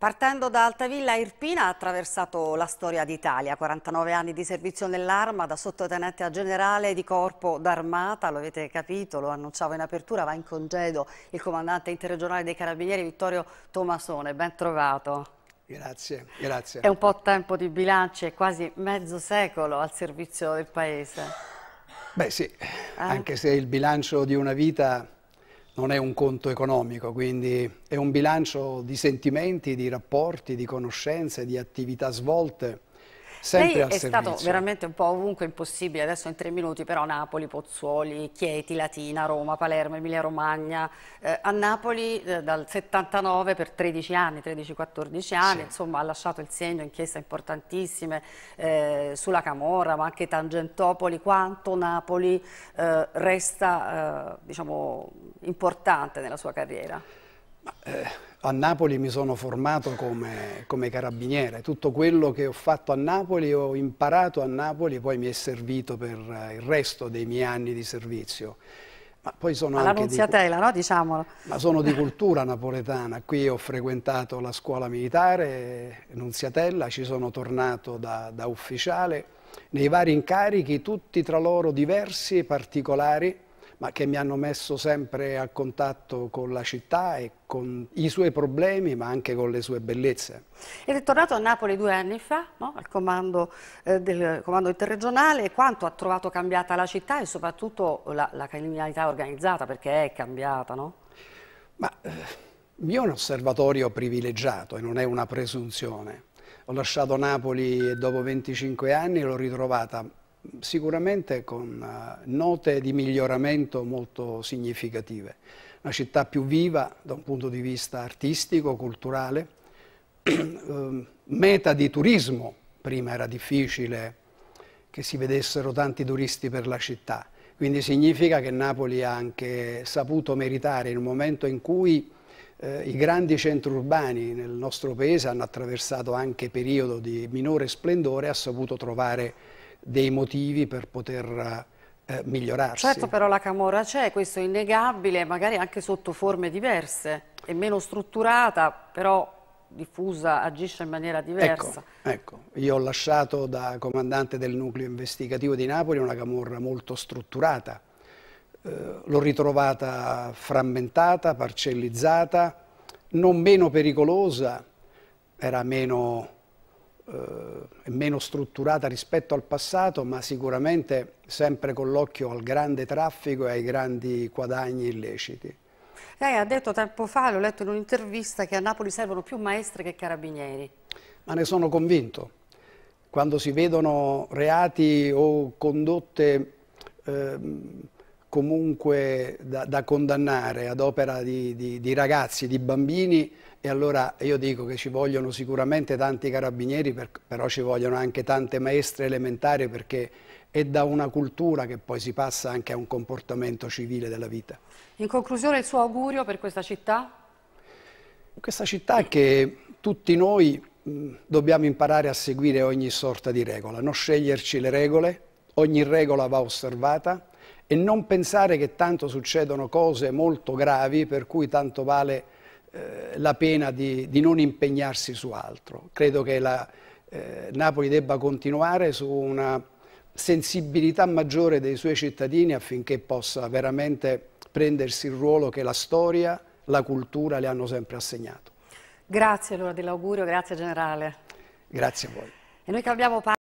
Partendo da Altavilla, Irpina ha attraversato la storia d'Italia, 49 anni di servizio nell'arma, da sottotenente a generale di corpo d'armata, lo avete capito, lo annunciavo in apertura, va in congedo il comandante interregionale dei Carabinieri Vittorio Tomasone, ben trovato. Grazie, grazie. È un po' tempo di bilanci, è quasi mezzo secolo al servizio del Paese. Beh sì, eh? anche se il bilancio di una vita non è un conto economico, quindi è un bilancio di sentimenti, di rapporti, di conoscenze, di attività svolte. Sempre Lei è servizio. stato veramente un po' ovunque impossibile, adesso in tre minuti però Napoli, Pozzuoli, Chieti, Latina, Roma, Palermo, Emilia Romagna, eh, a Napoli eh, dal 79 per 13 anni, 13-14 anni, sì. insomma ha lasciato il segno inchieste importantissime eh, sulla Camorra ma anche Tangentopoli, quanto Napoli eh, resta eh, diciamo importante nella sua carriera? Eh, a Napoli mi sono formato come, come, carabiniere, tutto quello che ho fatto a Napoli, ho imparato a Napoli, poi mi è servito per eh, il resto dei miei anni di servizio. Ma poi sono Alla anche Nunziatela, di, no? Diciamolo. Ma sono di cultura napoletana, qui ho frequentato la scuola militare, Nunziatella, ci sono tornato da, da ufficiale, nei vari incarichi, tutti tra loro diversi e particolari, ma che mi hanno messo sempre a contatto con la città e con i suoi problemi, ma anche con le sue bellezze. Ed è tornato a Napoli due anni fa, no? al comando eh, del comando interregionale, quanto ha trovato cambiata la città e soprattutto la, la criminalità organizzata, perché è cambiata, no? Ma eh, io ho un osservatorio privilegiato e non è una presunzione. Ho lasciato Napoli e dopo 25 anni l'ho ritrovata sicuramente con eh, note di miglioramento molto significative. Una città più viva da un punto di vista artistico, culturale, ehm, meta di turismo, prima era difficile che si vedessero tanti turisti per la città, quindi significa che Napoli ha anche saputo meritare in un momento in cui eh, i grandi centri urbani nel nostro paese hanno attraversato anche periodo di minore splendore, ha saputo trovare dei motivi per poter eh, migliorarsi. Certo però la camorra c'è, questo è innegabile, magari anche sotto forme diverse è meno strutturata, però diffusa, agisce in maniera ecco, diversa. Ecco, ecco, io ho lasciato da comandante del nucleo investigativo di Napoli una camorra molto strutturata, eh, l'ho ritrovata frammentata, parcellizzata, non meno pericolosa, era meno eh, meno strutturata rispetto al passato, ma sicuramente sempre con l'occhio al grande traffico e ai grandi guadagni illeciti. Lei ha detto tempo fa, l'ho letto in un'intervista, che a Napoli servono più maestre che carabinieri. Ma ne sono convinto. Quando si vedono reati o condotte... Ehm, comunque da, da, condannare ad opera di, di, di, ragazzi, di bambini e allora io dico che ci vogliono sicuramente tanti carabinieri, per, però ci vogliono anche tante maestre elementari perché è da una cultura che poi si passa anche a un comportamento civile della vita. In conclusione il suo augurio per questa città? Questa città è che tutti noi mh, mm, dobbiamo imparare a seguire ogni sorta di regola, non sceglierci le regole, ogni regola va osservata e non pensare che tanto succedono cose molto gravi per cui tanto vale eh, la pena di, di, non impegnarsi su altro. Credo che la, eh, Napoli debba continuare su una sensibilità maggiore dei suoi cittadini affinché possa veramente prendersi il ruolo che la storia, la cultura le hanno sempre assegnato. Grazie allora dell'augurio, grazie generale. Grazie a voi. E noi cambiamo